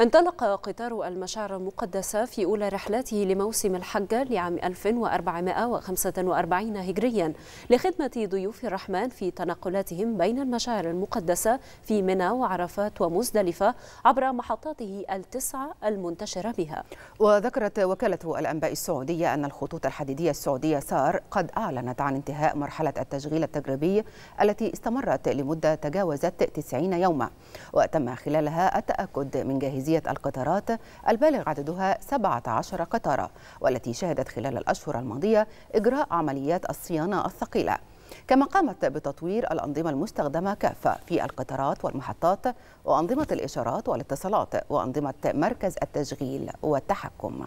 انطلق قطار المشاعر المقدسة في أولى رحلاته لموسم الحجة لعام 1445 هجريا لخدمة ضيوف الرحمن في تنقلاتهم بين المشاعر المقدسة في منى وعرفات ومزدلفة عبر محطاته التسعة المنتشرة بها وذكرت وكالة الأنباء السعودية أن الخطوط الحديدية السعودية سار قد أعلنت عن انتهاء مرحلة التشغيل التجريبي التي استمرت لمدة تجاوزت 90 يوما وتم خلالها التأكد من جاهزية القطارات البالغ عددها 17 قطارة والتي شهدت خلال الأشهر الماضية إجراء عمليات الصيانة الثقيلة كما قامت بتطوير الأنظمة المستخدمة كافة في القطارات والمحطات وأنظمة الإشارات والاتصالات وأنظمة مركز التشغيل والتحكم